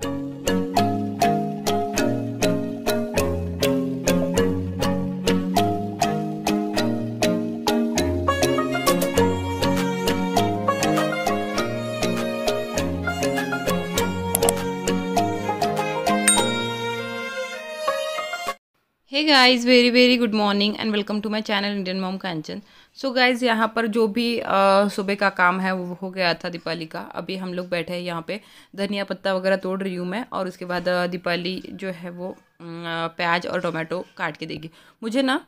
Thank you. Guys very very good morning and welcome to my channel Indian mom Kanchan so guys यहाँ पर जो भी सुबह का काम है वो हो गया था दीपाली का अभी हम लोग बैठे हैं यहाँ पे धनिया पत्ता वगैरह तोड़ रही हूँ मैं और उसके बाद दीपाली जो है वो प्याज और टोमेटो काट के देगी मुझे ना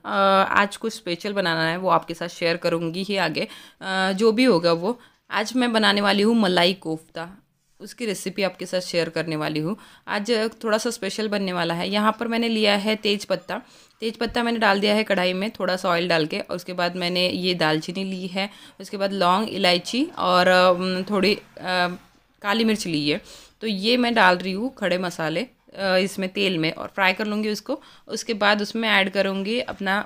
आज कुछ स्पेशल बनाना है वो आपके साथ शेयर करूँगी ही आगे जो भी होगा वो आज मैं बनाने वाली हूँ मलाई कोफ्ता उसकी रेसिपी आपके साथ शेयर करने वाली हूँ आज थोड़ा सा स्पेशल बनने वाला है यहाँ पर मैंने लिया है तेज़ पत्ता तेज़ पत्ता मैंने डाल दिया है कढ़ाई में थोड़ा सा ऑयल डाल के और उसके बाद मैंने ये दालचीनी ली है उसके बाद लौंग इलायची और थोड़ी आ, काली मिर्च ली है तो ये मैं डाल रही हूँ खड़े मसाले इसमें तेल में और फ्राई कर लूँगी उसको उसके बाद उसमें ऐड करूँगी अपना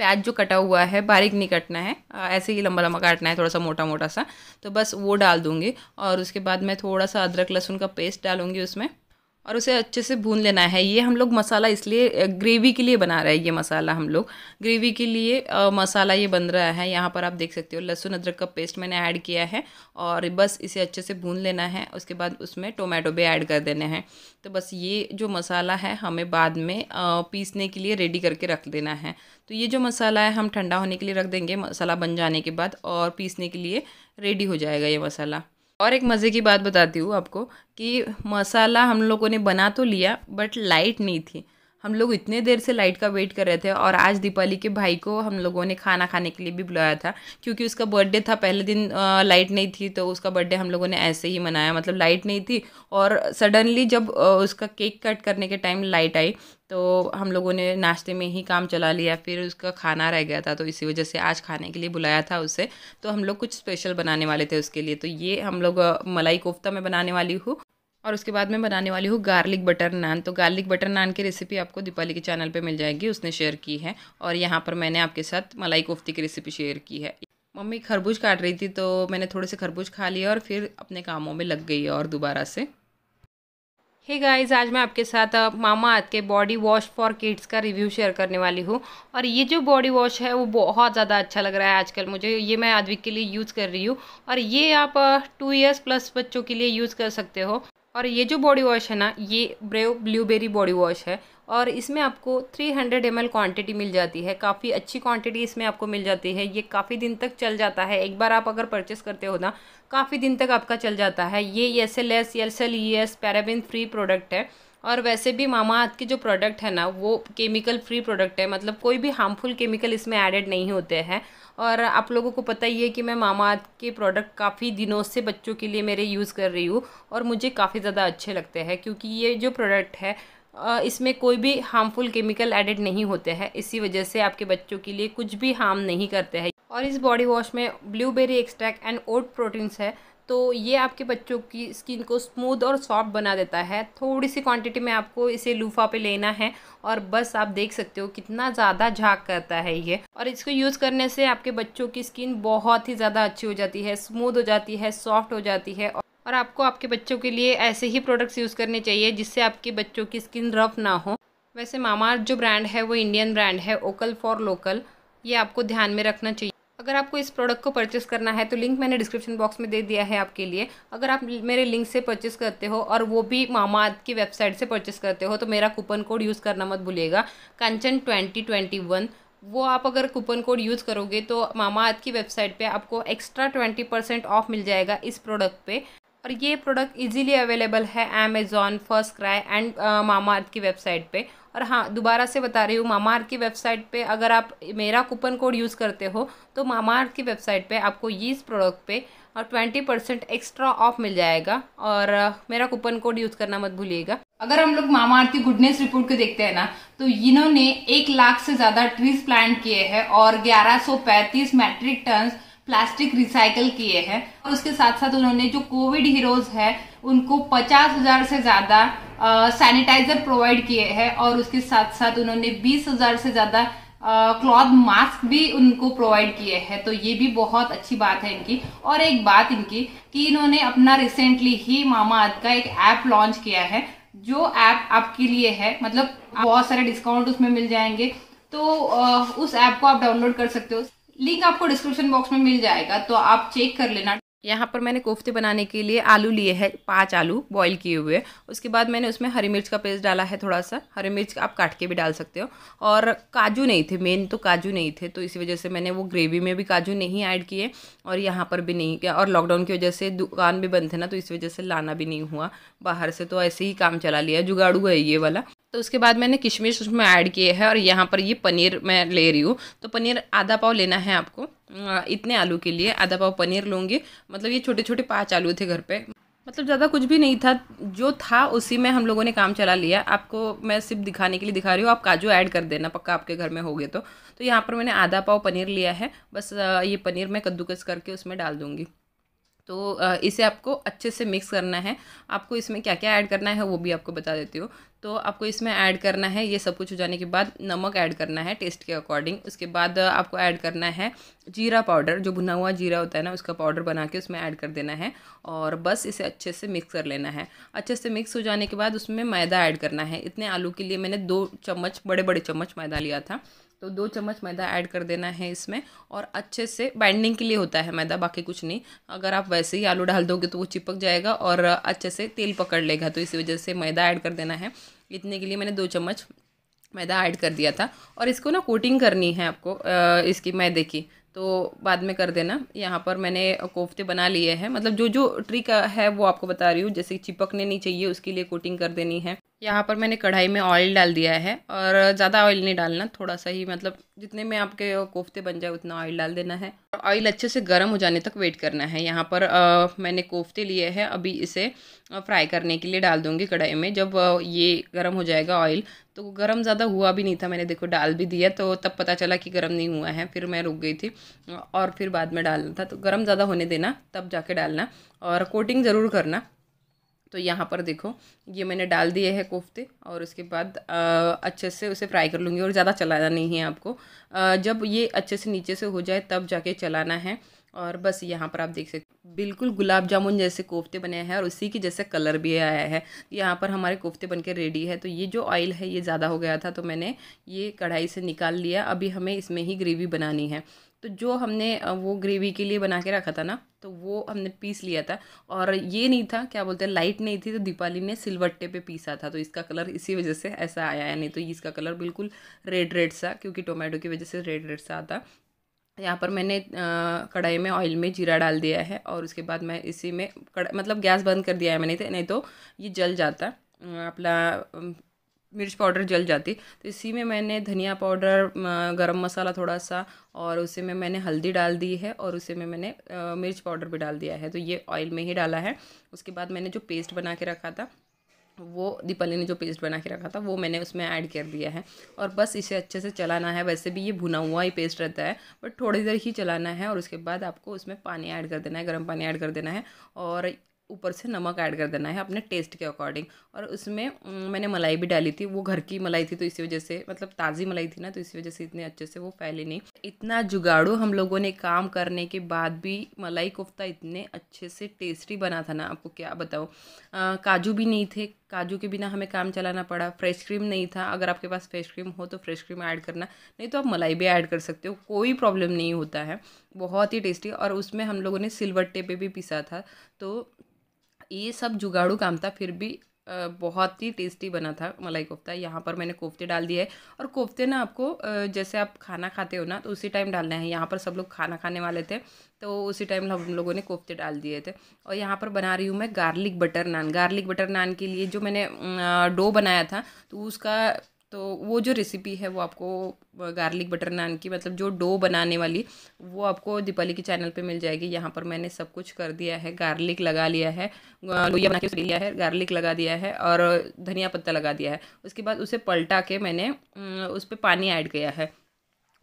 प्याज जो कटा हुआ है बारीक नहीं कटना है ऐसे ही लंबा लंबा काटना है थोड़ा सा मोटा मोटा सा तो बस वो डाल दूँगी और उसके बाद मैं थोड़ा सा अदरक लहसुन का पेस्ट डालूंगी उसमें और उसे अच्छे से भून लेना है ये हम लोग मसाला इसलिए ग्रेवी के लिए बना रहे हैं ये मसाला हम लोग ग्रेवी के लिए आ, मसाला ये बन रहा है यहाँ पर आप देख सकते हो लहसुन अदरक का पेस्ट मैंने ऐड किया है और बस इसे अच्छे से भून लेना है उसके बाद उसमें टोमेटो भी ऐड कर देने हैं तो बस ये जो मसाला है हमें बाद में आ, पीसने के लिए रेडी करके रख देना है तो ये जो मसाला है हम ठंडा होने के लिए रख देंगे मसाला बन जाने के बाद और पीसने के लिए रेडी हो जाएगा ये मसाला और एक मज़े की बात बताती हूँ आपको कि मसाला हम लोगों ने बना तो लिया बट लाइट नहीं थी हम लोग इतने देर से लाइट का वेट कर रहे थे और आज दीपाली के भाई को हम लोगों ने खाना खाने के लिए भी बुलाया था क्योंकि उसका बर्थडे था पहले दिन आ, लाइट नहीं थी तो उसका बर्थडे हम लोगों ने ऐसे ही मनाया मतलब लाइट नहीं थी और सडनली जब आ, उसका केक कट करने के टाइम लाइट आई तो हम लोगों ने नाश्ते में ही काम चला लिया फिर उसका खाना रह गया था तो इसी वजह से आज खाने के लिए बुलाया था उसे तो हम लोग कुछ स्पेशल बनाने वाले थे उसके लिए तो ये हम लोग मलाई कोफ्ता मैं बनाने वाली हूँ और उसके बाद मैं बनाने वाली हूँ गार्लिक बटर नान तो गार्लिक बटर नान की रेसिपी आपको दीपाली के चैनल पे मिल जाएगी उसने शेयर की है और यहाँ पर मैंने आपके साथ मलाई कोफ्ती की रेसिपी शेयर की है मम्मी खरबूज काट रही थी तो मैंने थोड़े से खरबूज खा लिया और फिर अपने कामों में लग गई और दोबारा से हे hey गाइस आज मैं आपके साथ मामा अर्थ के बॉडी वॉश फॉर किड्स का रिव्यू शेयर करने वाली हूँ और ये जो बॉडी वॉश है वो बहुत ज़्यादा अच्छा लग रहा है आजकल मुझे ये मैं आदविक के लिए यूज़ कर रही हूँ और ये आप टू इयर्स प्लस बच्चों के लिए यूज़ कर सकते हो और ये जो बॉडी वॉश है ना ये ब्रेव ब्लूबेरी बॉडी वॉश है और इसमें आपको 300 हंड्रेड एम क्वान्टिटी मिल जाती है काफ़ी अच्छी क्वांटिटी इसमें आपको मिल जाती है ये काफ़ी दिन तक चल जाता है एक बार आप अगर परचेस करते हो ना काफ़ी दिन तक आपका चल जाता है ये S L S L E S paraben free product है और वैसे भी मामा हाथ के जो प्रोडक्ट है ना वो केमिकल फ्री प्रोडक्ट है मतलब कोई भी हार्मफुल केमिकल इसमें एडेड नहीं होते हैं और आप लोगों को पता ही है कि मैं मामा हाथ के प्रोडक्ट काफ़ी दिनों से बच्चों के लिए मेरे यूज़ कर रही हूँ और मुझे काफ़ी ज़्यादा अच्छे लगते हैं क्योंकि ये जो प्रोडक्ट है इसमें कोई भी हार्मफुल केमिकल एडेड नहीं होते हैं इसी वजह से आपके बच्चों के लिए कुछ भी हार्म नहीं करते हैं और इस बॉडी वॉश में blueberry extract and oat proteins है तो ये आपके बच्चों की स्किन को स्मूथ और सॉफ्ट बना देता है थोड़ी सी क्वांटिटी में आपको इसे लूफा पे लेना है और बस आप देख सकते हो कितना ज़्यादा झाग करता है ये और इसको यूज़ करने से आपके बच्चों की स्किन बहुत ही ज़्यादा अच्छी हो जाती है स्मूद हो जाती है सॉफ्ट हो जाती है और आपको आपके बच्चों के लिए ऐसे ही प्रोडक्ट्स यूज़ करने चाहिए जिससे आपके बच्चों की स्किन रफ ना हो वैसे मामा जो ब्रांड है वो इंडियन ब्रांड है ओकल फॉर लोकल ये आपको ध्यान में रखना चाहिए अगर आपको इस प्रोडक्ट को परचेस करना है तो लिंक मैंने डिस्क्रिप्शन बॉक्स में दे दिया है आपके लिए अगर आप मेरे लिंक से परचेस करते हो और वो भी मामा की वेबसाइट से परचेस करते हो तो मेरा कूपन कोड यूज़ करना मत भूलिएगा कंचन ट्वेंटी ट्वेंटी वन वो आप अगर कूपन कोड यूज़ करोगे तो मामा की वेबसाइट पे आपको एक्स्ट्रा ट्वेंटी परसेंट ऑफ मिल जाएगा इस प्रोडक्ट पे और ये प्रोडक्ट इजीली अवेलेबल है Amazon FirstCry and Mama की वेबसाइट पर और हाँ दोबारा से बता रही हूँ मामा की वेबसाइट पे अगर आप मेरा कूपन कोड यूज़ करते हो तो मामा की वेबसाइट पे आपको इस प्रोडक्ट पे और ट्वेंटी परसेंट एक्स्ट्रा ऑफ मिल जाएगा और मेरा कूपन कोड यूज़ करना मत भूलिएगा अगर हम लोग मामा की गुडनेस रिपोर्ट को देखते हैं ना तो इन्होंने एक लाख से ज़्यादा ट्रीज प्लांट किए हैं और ग्यारह मैट्रिक टन प्लास्टिक रिसाइकल किए हैं और उसके साथ साथ उन्होंने जो कोविड हीरोज है उनको पचास हजार से ज्यादा सैनिटाइजर प्रोवाइड किए हैं और उसके साथ साथ उन्होंने बीस हजार से ज्यादा क्लॉथ मास्क भी उनको प्रोवाइड किए हैं तो ये भी बहुत अच्छी बात है इनकी और एक बात इनकी कि इन्होंने अपना रिसेंटली ही मामा अर्थ का एक ऐप लॉन्च किया है जो ऐप आपके लिए है मतलब बहुत सारे डिस्काउंट उसमें मिल जाएंगे तो उस ऐप को आप डाउनलोड कर सकते हो लिंक आपको डिस्क्रिप्शन बॉक्स में मिल जाएगा तो आप चेक कर लेना यहाँ पर मैंने कोफ्ते बनाने के लिए आलू लिए हैं पाँच आलू बॉईल किए हुए उसके बाद मैंने उसमें हरी मिर्च का पेस्ट डाला है थोड़ा सा हरी मिर्च आप काट के भी डाल सकते हो और काजू नहीं थे मेन तो काजू नहीं थे तो इसी वजह से मैंने वो ग्रेवी में भी काजू नहीं ऐड किए और यहाँ पर भी नहीं किया और लॉकडाउन की वजह से दुकान भी बंद थे ना तो इस वजह से लाना भी नहीं हुआ बाहर से तो ऐसे ही काम चला लिया जुगाड़ू है ये वाला तो उसके बाद मैंने किशमिश उसमें ऐड किए हैं और यहाँ पर ये पनीर मैं ले रही हूँ तो पनीर आधा पाव लेना है आपको इतने आलू के लिए आधा पाव पनीर लूँगी मतलब ये छोटे छोटे पाँच आलू थे घर पर मतलब ज़्यादा कुछ भी नहीं था जो था उसी में हम लोगों ने काम चला लिया आपको मैं सिर्फ दिखाने के लिए दिखा रही हूँ आप काजू ऐड कर देना पक्का आपके घर में गए तो तो यहाँ पर मैंने आधा पाव पनीर लिया है बस ये पनीर मैं कद्दूकस करके उसमें डाल दूँगी तो इसे आपको अच्छे से मिक्स करना है आपको इसमें क्या क्या ऐड करना है वो भी आपको बता देती हूँ तो आपको इसमें ऐड करना है ये सब कुछ हो जाने के बाद नमक ऐड करना है टेस्ट के अकॉर्डिंग उसके बाद आपको ऐड करना है जीरा पाउडर जो भुना हुआ जीरा होता है ना उसका पाउडर बना के उसमें ऐड कर देना है और बस इसे अच्छे से मिक्स कर लेना है अच्छे से मिक्स हो जाने के बाद उसमें मैदा ऐड करना है इतने आलू के लिए मैंने दो चम्मच बड़े बड़े चम्मच मैदा लिया था तो दो चम्मच मैदा ऐड कर देना है इसमें और अच्छे से बाइंडिंग के लिए होता है मैदा बाकी कुछ नहीं अगर आप वैसे ही आलू डाल दोगे तो वो चिपक जाएगा और अच्छे से तेल पकड़ लेगा तो इसी वजह से मैदा ऐड कर देना है इतने के लिए मैंने दो चम्मच मैदा ऐड कर दिया था और इसको ना कोटिंग करनी है आपको इसकी मैदे की तो बाद में कर देना यहाँ पर मैंने कोफ्ते बना लिए हैं मतलब जो जो ट्रिक है वो आपको बता रही हूँ जैसे चिपकने नहीं चाहिए उसके लिए कोटिंग कर देनी है यहाँ पर मैंने कढ़ाई में ऑयल डाल दिया है और ज़्यादा ऑयल नहीं डालना थोड़ा सा ही मतलब जितने में आपके कोफ्ते बन जाए उतना ऑयल डाल देना है ऑयल अच्छे से गर्म हो जाने तक वेट करना है यहाँ पर आ, मैंने कोफ्ते लिए हैं अभी इसे फ्राई करने के लिए डाल दूँगी कढ़ाई में जब ये गर्म हो जाएगा ऑयल तो गर्म ज़्यादा हुआ भी नहीं था मैंने देखो डाल भी दिया तो तब पता चला कि गर्म नहीं हुआ है फिर मैं रुक गई थी और फिर बाद में डालना था तो गर्म ज़्यादा होने देना तब जाके डालना और कोटिंग ज़रूर करना तो यहाँ पर देखो ये मैंने डाल दिए हैं कोफ्ते और उसके बाद आ, अच्छे से उसे फ्राई कर लूँगी और ज़्यादा चलाना नहीं है आपको आ, जब ये अच्छे से नीचे से हो जाए तब जाके चलाना है और बस यहाँ पर आप देख सकते बिल्कुल गुलाब जामुन जैसे कोफ्ते बने हैं और उसी के जैसे कलर भी आया है यहाँ पर हमारे कोफ्ते बन के रेडी है तो ये जो ऑयल है ये ज़्यादा हो गया था तो मैंने ये कढ़ाई से निकाल लिया अभी हमें इसमें ही ग्रेवी बनानी है तो जो हमने वो ग्रेवी के लिए बना के रखा था ना तो वो हमने पीस लिया था और ये नहीं था क्या बोलते हैं लाइट नहीं थी तो दीपाली ने सिलवट्टे पे पीसा था तो इसका कलर इसी वजह से ऐसा आया है नहीं तो इसका कलर बिल्कुल रेड रेड सा क्योंकि टोमेटो की वजह से रेड रेड सा आता यहाँ पर मैंने कढ़ाई में ऑयल में जीरा डाल दिया है और उसके बाद मैं इसी में मतलब गैस बंद कर दिया है मैंने नहीं तो ये जल जाता अपना मिर्च पाउडर जल जाती तो इसी में मैंने धनिया पाउडर गरम मसाला थोड़ा सा और उसे में मैंने हल्दी डाल दी है और उसे में मैंने मिर्च पाउडर भी डाल दिया है तो ये ऑयल में ही डाला है उसके बाद मैंने जो पेस्ट बना के रखा था वो दीपाली ने जो पेस्ट बना के रखा था वो मैंने उसमें ऐड कर दिया है और बस इसे अच्छे से चलाना है वैसे भी ये भुना हुआ ही पेस्ट रहता है बट थोड़ी देर ही चलाना है और उसके बाद आपको उसमें पानी ऐड कर देना है गर्म पानी ऐड कर देना है और ऊपर से नमक ऐड कर देना है अपने टेस्ट के अकॉर्डिंग और उसमें मैंने मलाई भी डाली थी वो घर की मलाई थी तो इसी वजह से मतलब ताज़ी मलाई थी ना तो इसी वजह से इतने अच्छे से वो फैली नहीं इतना जुगाड़ू हम लोगों ने काम करने के बाद भी मलाई कोफ्ता इतने अच्छे से टेस्टी बना था ना आपको क्या बताओ काजू भी नहीं थे काजू के बिना हमें काम चलाना पड़ा फ्रेश क्रीम नहीं था अगर आपके पास फ्रेश क्रीम हो तो फ्रेश क्रीम ऐड करना नहीं तो आप मलाई भी ऐड कर सकते हो कोई प्रॉब्लम नहीं होता है बहुत ही टेस्टी और उसमें हम लोगों ने सिल्वर टेपे भी पिसा था तो ये सब जुगाड़ू काम था फिर भी बहुत ही टेस्टी बना था मलाई कोफ्ता यहाँ पर मैंने कोफ्ते डाल दिए और कोफ्ते ना आपको जैसे आप खाना खाते हो ना तो उसी टाइम डालना है यहाँ पर सब लोग खाना खाने वाले थे तो उसी टाइम हम लोगों ने कोफ्ते डाल दिए थे और यहाँ पर बना रही हूँ मैं garlic butter naan garlic butter naan के लिए जो मैंने डो बनाया था तो उसका तो वो जो रेसिपी है वो आपको गार्लिक बटर नान की मतलब जो डो बनाने वाली वो आपको दीपाली के चैनल पे मिल जाएगी यहाँ पर मैंने सब कुछ कर दिया है गार्लिक लगा लिया है लोहिया बना के लिया है गार्लिक लगा दिया है और धनिया पत्ता लगा दिया है उसके बाद उसे पलटा के मैंने उस पर पानी ऐड किया है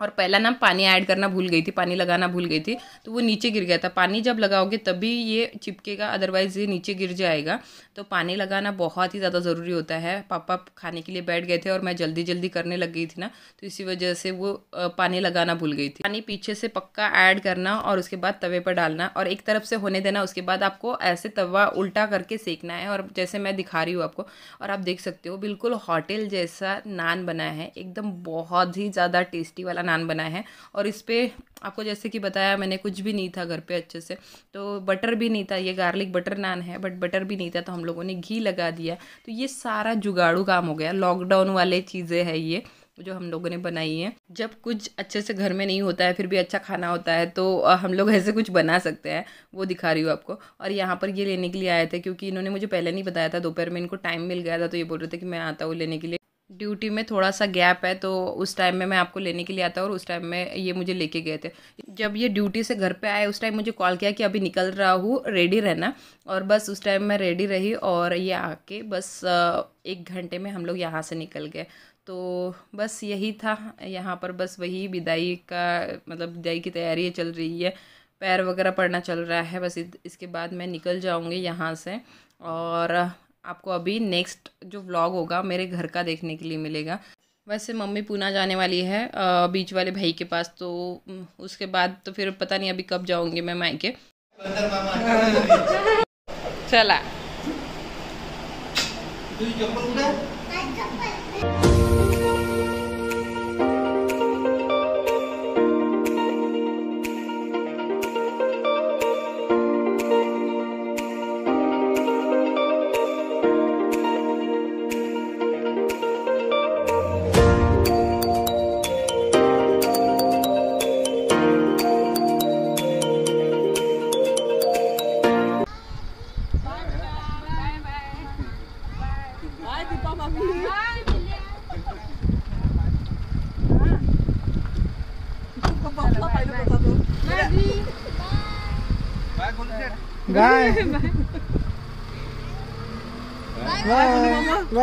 और पहला ना पानी ऐड करना भूल गई थी पानी लगाना भूल गई थी तो वो नीचे गिर गया था पानी जब लगाओगे तभी ये चिपकेगा अदरवाइज़ ये नीचे गिर जाएगा तो पानी लगाना बहुत ही ज़्यादा ज़रूरी होता है पापा खाने के लिए बैठ गए थे और मैं जल्दी जल्दी करने लग गई थी ना तो इसी वजह से वो पानी लगाना भूल गई थी पानी पीछे से पक्का ऐड करना और उसके बाद तवे पर डालना और एक तरफ से होने देना उसके बाद आपको ऐसे तवा उल्टा करके सेकना है और जैसे मैं दिखा रही हूँ आपको और आप देख सकते हो बिल्कुल होटल जैसा नान बना है एकदम बहुत ही ज़्यादा टेस्टी वाला नान बनाया है और इस पर आपको जैसे कि बताया मैंने कुछ भी नहीं था घर पे अच्छे से तो बटर भी नहीं था ये गार्लिक बटर नान है बट बटर भी नहीं था तो हम लोगों ने घी लगा दिया तो ये सारा जुगाड़ू काम हो गया लॉकडाउन वाले चीज़ें है ये जो हम लोगों ने बनाई है जब कुछ अच्छे से घर में नहीं होता है फिर भी अच्छा खाना होता है तो हम लोग ऐसे कुछ बना सकते हैं वो दिखा रही हूँ आपको और यहाँ पर ये लेने के लिए आए थे क्योंकि इन्होंने मुझे पहले नहीं बताया था दोपहर में इनको टाइम मिल गया था तो ये बोल रहे थे कि मैं आता हूँ लेने के लिए ड्यूटी में थोड़ा सा गैप है तो उस टाइम में मैं आपको लेने के लिए आता हूँ और उस टाइम में ये मुझे लेके गए थे जब ये ड्यूटी से घर पे आए उस टाइम मुझे कॉल किया कि अभी निकल रहा हूँ रेडी रहना और बस उस टाइम मैं रेडी रही और ये आके बस एक घंटे में हम लोग यहाँ से निकल गए तो बस यही था यहाँ पर बस वही विदाई का मतलब विदाई की तैयारी चल रही है पैर वगैरह पड़ना चल रहा है बस इसके बाद मैं निकल जाऊँगी यहाँ से और आपको अभी नेक्स्ट जो व्लॉग होगा मेरे घर का देखने के लिए मिलेगा वैसे मम्मी पूना जाने वाली है बीच वाले भाई के पास तो उसके बाद तो फिर पता नहीं अभी कब जाऊंगी मैं मायके चला तो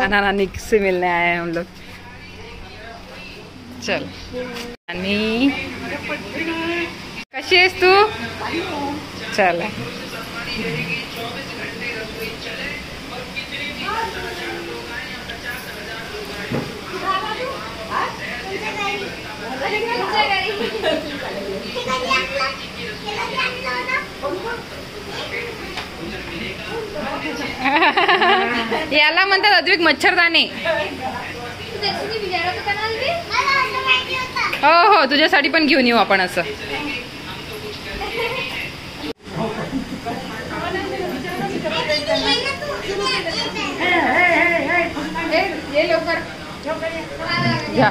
अना नानी से मिलने आए हैं हम लोग चल नानी कशी तू चल Thank you. याला म्हणतात अद्विक मच्छरदाणे हो हो तुझ्यासाठी पण घेऊन येऊ आपण असं घ्या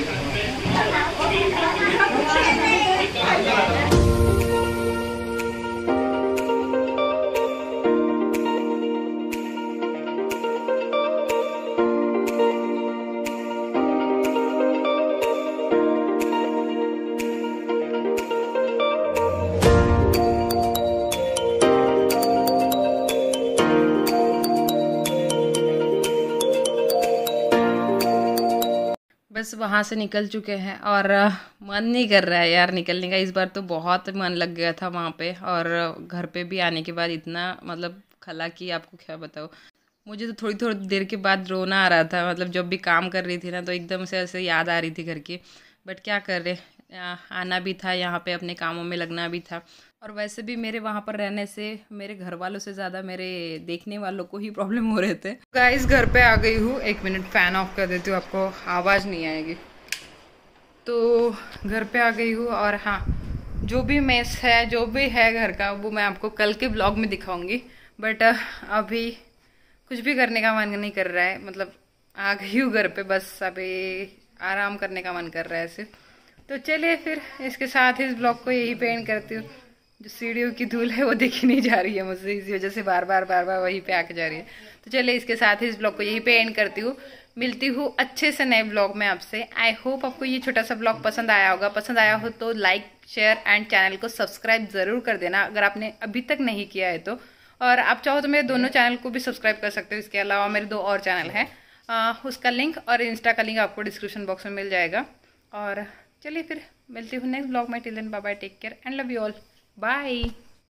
बस वहाँ से निकल चुके हैं और मन नहीं कर रहा है यार निकलने का इस बार तो बहुत मन लग गया था वहाँ पे और घर पे भी आने के बाद इतना मतलब खला कि आपको क्या बताओ मुझे तो थोड़ी थोड़ी देर के बाद रोना आ रहा था मतलब जब भी काम कर रही थी ना तो एकदम से ऐसे याद आ रही थी घर की बट क्या कर रहे आना भी था यहाँ पे अपने कामों में लगना भी था और वैसे भी मेरे वहाँ पर रहने से मेरे घर वालों से ज़्यादा मेरे देखने वालों को ही प्रॉब्लम हो रहे थे गाइस घर पे आ गई हूँ एक मिनट फ़ैन ऑफ कर देती हूँ आपको आवाज़ नहीं आएगी तो घर पे आ गई हूँ और हाँ जो भी मेस है जो भी है घर का वो मैं आपको कल के ब्लॉग में दिखाऊंगी बट अभी कुछ भी करने का मन नहीं कर रहा है मतलब आ गई हूँ घर पर बस अभी आराम करने का मन कर रहा है सिर्फ तो चलिए फिर इसके साथ ही इस ब्लॉग को यही पेंट करती हूँ जो सीढ़ियों की धूल है वो देखी नहीं जा रही है मुझसे इसी वजह से बार बार बार बार वहीं पे आके जा रही है तो चलिए इसके साथ ही इस ब्लॉग को यहीं पे एंड करती हूँ मिलती हूँ अच्छे से नए ब्लॉग में आपसे आई होप आपको ये छोटा सा ब्लॉग पसंद आया होगा पसंद आया हो तो लाइक शेयर एंड चैनल को सब्सक्राइब ज़रूर कर देना अगर आपने अभी तक नहीं किया है तो और आप चाहो तो मेरे दोनों चैनल को भी सब्सक्राइब कर सकते हो इसके अलावा मेरे दो और चैनल हैं उसका लिंक और इंस्टा का लिंक आपको डिस्क्रिप्शन बॉक्स में मिल जाएगा और चलिए फिर मिलती हूँ नेक्स्ट ब्लॉग में till then bye take care and love you all Bye.